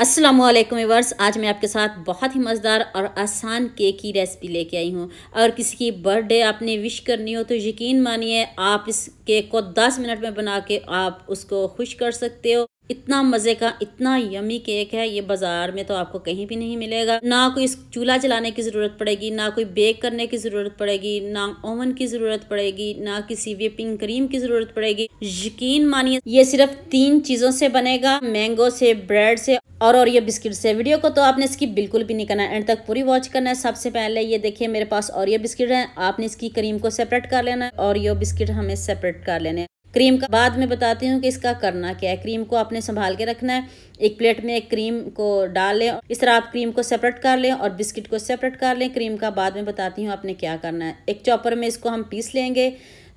Aslam averse आज मैं आपके साथ बहुत ही मज़ेदार और आसान केक की रेसिपी लेके आई हूँ अगर किसी की बर्थडे आपने विश करनी हो तो यकीन मानिए आप इस केक को 10 मिनट में बना के आप उसको खुश कर सकते हो इतना मज़े का इतना यमी केक है ये बाज़ार में तो आपको कहीं भी नहीं मिलेगा ना कोई चूल्हा जलाने की ज़रूरत पड़ेगी ना कोई बेक करने की ज़रूरत पड़ेगी ना ओवन की ज़रूरत पड़ेगी ना किसी व्हिपिंग क्रीम की ज़रूरत पड़ेगी यकीन मानिए ये सिर्फ तीन चीज़ों से बनेगा मैंगो से ब्रेड से और और ये बिस्किट से वीडियो को तो आपने इसकी बिल्कुल भी नहीं करना है एंड तक पूरी वॉच करना है सबसे पहले ये देखिए मेरे पास और ये बिस्किट है आपने इसकी क्रीम को सेपरेट कर लेना है और ये बिस्किट हमें सेपरेट कर लेने क्रीम का बाद में बताती हूँ कि इसका करना क्या है क्रीम को आपने संभाल के रखना है एक प्लेट में एक क्रीम को डाल लें इस तरह आप क्रीम को सेपरेट कर लें और बिस्किट को सेपरेट कर लें क्रीम का बाद में बताती हूँ आपने क्या करना है एक चॉपर में इसको हम पीस लेंगे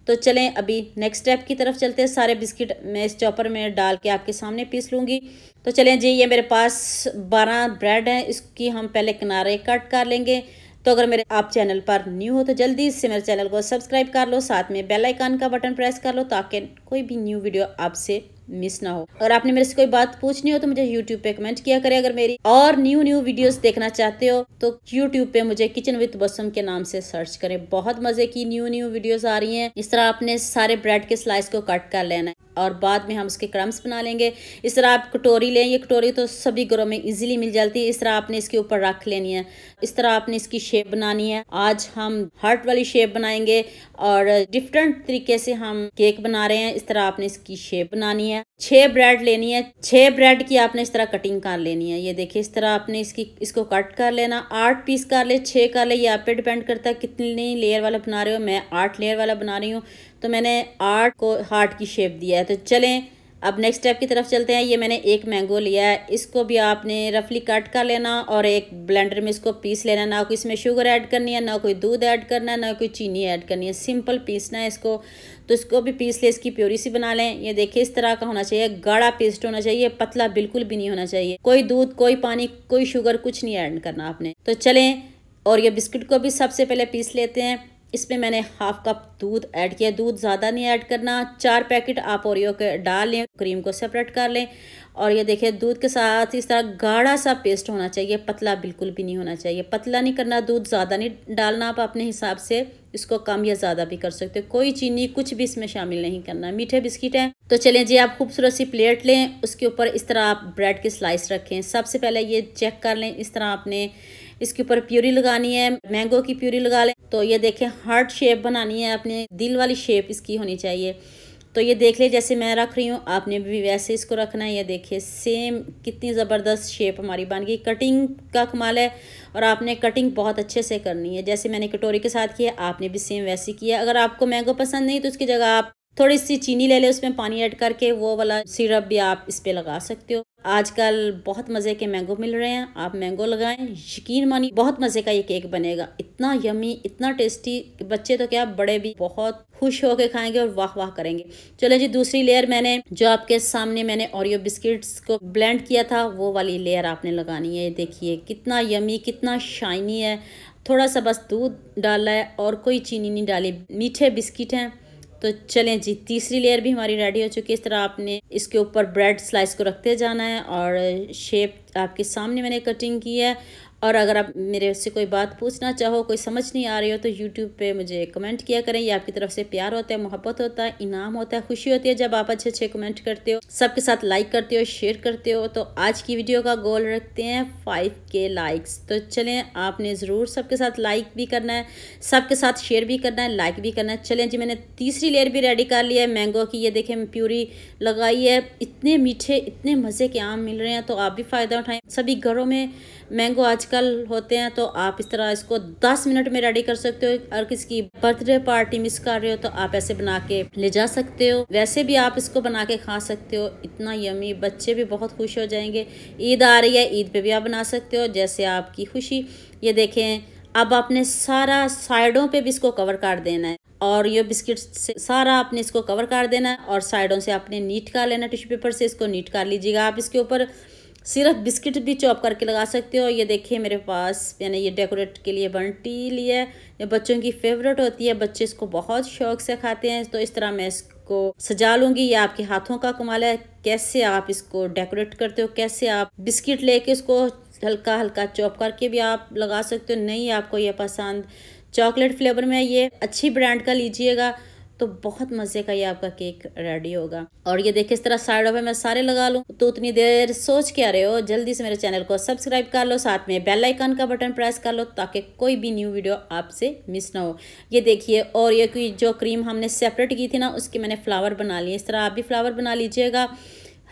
तो चलें अभी नेक्स्ट स्टेप की तरफ चलते हैं सारे बिस्किट मैं इस चॉपर में डाल के आपके सामने पीस लूँगी तो चलें जी ये मेरे पास बारह ब्रेड हैं इसकी हम पहले किनारे कट कर लेंगे तो अगर मेरे आप चैनल पर न्यू हो तो जल्दी इससे मेरे चैनल को सब्सक्राइब कर लो साथ में बेल आइकन का बटन प्रेस कर लो ताकि कोई भी न्यू वीडियो आपसे मिस ना हो अगर आपने मेरे से कोई बात पूछनी हो तो मुझे यूट्यूब पे कमेंट किया करें अगर मेरी और न्यू न्यू वीडियोस देखना चाहते हो तो यूट्यूब पे मुझे किचन विद बसम के नाम से सर्च करें बहुत मजे की न्यू न्यू वीडियोस आ रही हैं इस तरह आपने सारे ब्रेड के स्लाइस को कट कर लेना है और बाद में हम उसके क्रम्स बना लेंगे इस तरह आप कटोरी लें ये कटोरी तो सभी घरों में इजीली मिल जाती है इस तरह आपने इसके ऊपर रख लेनी है इस तरह आपने इसकी शेप बनानी है आज हम हार्ट वाली शेप बनाएंगे और डिफरेंट तरीके से हम केक बना रहे हैं इस तरह आपने इसकी शेप बनानी है छः ब्रेड लेनी है छः ब्रेड की आपने इस तरह कटिंग कर लेनी है ये देखिए इस तरह आपने इसकी इसको कट कर लेना आठ पीस कर ले छः कर ले ये आप पे डिपेंड करता है कितनी लेयर वाला बना रहे हो मैं आठ लेयर वाला बना रही हूँ तो मैंने आठ को हार्ट की शेप दिया है तो चलें अब नेक्स्ट स्टेप की तरफ चलते हैं ये मैंने एक मैंगो लिया है इसको भी आपने रफली कट कर लेना और एक ब्लेंडर में इसको पीस लेना ना कोई इसमें शुगर ऐड करनी है ना कोई दूध ऐड करना है ना कोई चीनी ऐड करनी है सिंपल पीसना है इसको तो इसको भी पीस ले इसकी प्योरी सी बना लें ये देखिए इस तरह का होना चाहिए गाढ़ा पेस्ट होना चाहिए पतला बिल्कुल भी नहीं होना चाहिए कोई दूध कोई पानी कोई शुगर कुछ नहीं ऐड करना आपने तो चलें और ये बिस्किट को भी सबसे पहले पीस लेते हैं इसमें मैंने हाफ कप दूध ऐड किया दूध ज़्यादा नहीं ऐड करना चार पैकेट आप ओरियो के डाल लें क्रीम को सेपरेट कर लें और ये देखिए दूध के साथ इस तरह गाढ़ा सा पेस्ट होना चाहिए पतला बिल्कुल भी नहीं होना चाहिए पतला नहीं करना दूध ज़्यादा नहीं डालना आप अपने हिसाब से इसको कम या ज़्यादा भी कर सकते हो कोई चीनी कुछ भी इसमें शामिल नहीं करना मीठे बिस्किट हैं तो चलें जी आप खूबसूरत सी प्लेट लें उसके ऊपर इस तरह आप ब्रेड की स्लाइस रखें सबसे पहले ये चेक कर लें इस तरह आपने इसके ऊपर प्यूरी लगानी है मैंगो की प्यूरी लगा लें तो ये देखें हार्ट शेप बनानी है अपने दिल वाली शेप इसकी होनी चाहिए तो ये देख ले जैसे मैं रख रही हूँ आपने भी वैसे इसको रखना है ये देखिए सेम कितनी ज़बरदस्त शेप हमारी बन गई कटिंग का कमाल है और आपने कटिंग बहुत अच्छे से करनी है जैसे मैंने कटोरी के साथ किया आपने भी सेम वैसे किया अगर आपको मैंगो पसंद नहीं तो उसकी जगह आप थोड़ी सी चीनी ले लें उसमें पानी ऐड करके वो वाला सिरप भी आप इस पर लगा सकते हो आजकल बहुत मज़े के मैंगो मिल रहे हैं आप मैंगो लगाएं यकीन मानिए बहुत मज़े का ये केक बनेगा इतना यमी इतना टेस्टी बच्चे तो क्या बड़े भी बहुत खुश होकर खाएंगे और वाह वाह करेंगे चले जी दूसरी लेयर मैंने जो आपके सामने मैंने ओरियो बिस्किट्स को ब्लेंड किया था वो वाली लेयर आपने लगानी है देखिए कितना यमी कितना शाइनी है थोड़ा सा बस दूध डाला है और कोई चीनी नहीं डाली मीठे बिस्किट हैं तो चलें जी तीसरी लेयर भी हमारी रेडी हो चुकी है इस तरह आपने इसके ऊपर ब्रेड स्लाइस को रखते जाना है और शेप आपके सामने मैंने कटिंग की है और अगर आप मेरे से कोई बात पूछना चाहो कोई समझ नहीं आ रही हो तो यूट्यूब पे मुझे कमेंट किया करें ये आपकी तरफ से प्यार होता है मोहब्बत होता है इनाम होता है खुशी होती है जब आप अच्छे अच्छे कमेंट करते हो सबके साथ लाइक करते हो शेयर करते हो तो आज की वीडियो का गोल रखते हैं फाइव के लाइक्स तो चलें आपने ज़रूर सबके साथ लाइक भी करना है सबके साथ शेयर भी करना है लाइक भी करना है चलें जी मैंने तीसरी लेयर भी रेडी कर लिया है मैंगो की ये देखें प्यूरी लगाई है इतने मीठे इतने मज़े के आम मिल रहे हैं तो आप भी फ़ायदा उठाएं सभी घरों में मैंगो आज आजकल होते हैं तो आप इस तरह इसको 10 मिनट में रेडी कर सकते हो और किसी की बर्थडे पार्टी मिस कर रहे हो तो आप ऐसे बना के ले जा सकते हो वैसे भी आप इसको बना के खा सकते हो इतना यमी बच्चे भी बहुत खुश हो जाएंगे ईद आ रही है ईद पे भी आप बना सकते हो जैसे आपकी खुशी ये देखें अब आपने सारा साइडों पे भी इसको कवर कर देना है और ये बिस्किट से सारा आपने इसको कवर कर देना है और साइडों से आपने नीट कर लेना टिश्यू पेपर से इसको नीट कर लीजिएगा आप इसके ऊपर सिर्फ बिस्किट भी चॉप करके लगा सकते हो ये देखिए मेरे पास मैंने ये डेकोरेट के लिए बंटी है ये बच्चों की फेवरेट होती है बच्चे इसको बहुत शौक से खाते हैं तो इस तरह मैं इसको सजा लूंगी ये आपके हाथों का कमाल है कैसे आप इसको डेकोरेट करते हो कैसे आप बिस्किट लेके इसको हल्का हल्का चॉप करके भी आप लगा सकते हो नहीं आपको ये पसंद चॉकलेट फ्लेवर में ये अच्छी ब्रांड का लीजिएगा तो बहुत मज़े का ये आपका केक रेडी होगा और ये देखिए इस तरह साइड पे मैं सारे लगा लूँ तो उतनी देर सोच के आ रहे हो जल्दी से मेरे चैनल को सब्सक्राइब कर लो साथ में बेल आइकन का बटन प्रेस कर लो ताकि कोई भी न्यू वीडियो आपसे मिस ना हो ये देखिए और ये जो क्रीम हमने सेपरेट की थी ना उसकी मैंने फ्लावर बना लिए इस तरह आप भी फ्लावर बना लीजिएगा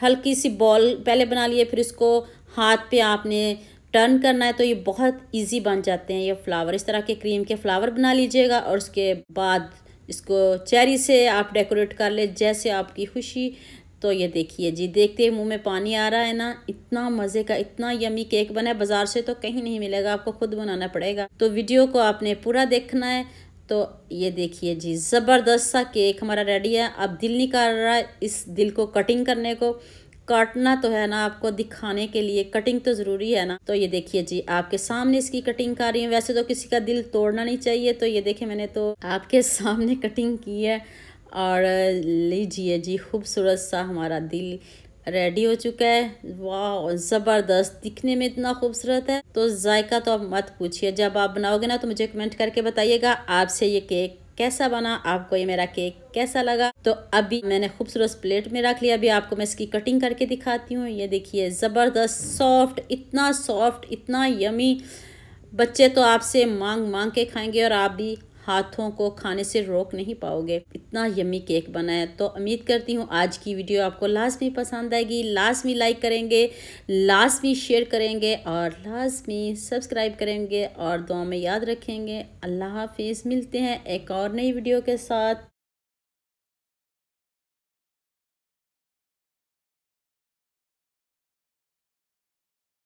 हल्की सी बॉल पहले बना लिए फिर उसको हाथ पे आपने टर्न करना है तो ये बहुत इजी बन जाते हैं ये फ्लावर इस तरह के क्रीम के फ्लावर बना लीजिएगा और उसके बाद इसको चेरी से आप डेकोरेट कर ले जैसे आपकी खुशी तो ये देखिए जी देखते ही मुंह में पानी आ रहा है ना इतना मज़े का इतना यमी केक बना है बाज़ार से तो कहीं नहीं मिलेगा आपको खुद बनाना पड़ेगा तो वीडियो को आपने पूरा देखना है तो ये देखिए जी ज़बरदस्त सा केक हमारा रेडी है अब दिल नहीं कर रहा है इस दिल को कटिंग करने को काटना तो है ना आपको दिखाने के लिए कटिंग तो ज़रूरी है ना तो ये देखिए जी आपके सामने इसकी कटिंग कर रही है वैसे तो किसी का दिल तोड़ना नहीं चाहिए तो ये देखिए मैंने तो आपके सामने कटिंग की है और लीजिए जी खूबसूरत सा हमारा दिल रेडी हो चुका है वाह ज़बरदस्त दिखने में इतना खूबसूरत है तो जायका तो आप मत पूछिए जब आप बनाओगे ना तो मुझे कमेंट करके बताइएगा आपसे ये केक कैसा बना आपको ये मेरा केक कैसा लगा तो अभी मैंने खूबसूरत प्लेट में रख लिया अभी आपको मैं इसकी कटिंग करके दिखाती हूँ ये देखिए ज़बरदस्त सॉफ्ट इतना सॉफ्ट इतना यमी बच्चे तो आपसे मांग मांग के खाएंगे और आप भी हाथों को खाने से रोक नहीं पाओगे इतना यमी केक बना है तो उम्मीद करती हूँ आज की वीडियो आपको लाजमी पसंद आएगी लाजमी लाइक करेंगे लाजमी शेयर करेंगे और लाजमी सब्सक्राइब करेंगे और दुआ में याद रखेंगे अल्लाह हाफिज़ मिलते हैं एक और नई वीडियो के साथ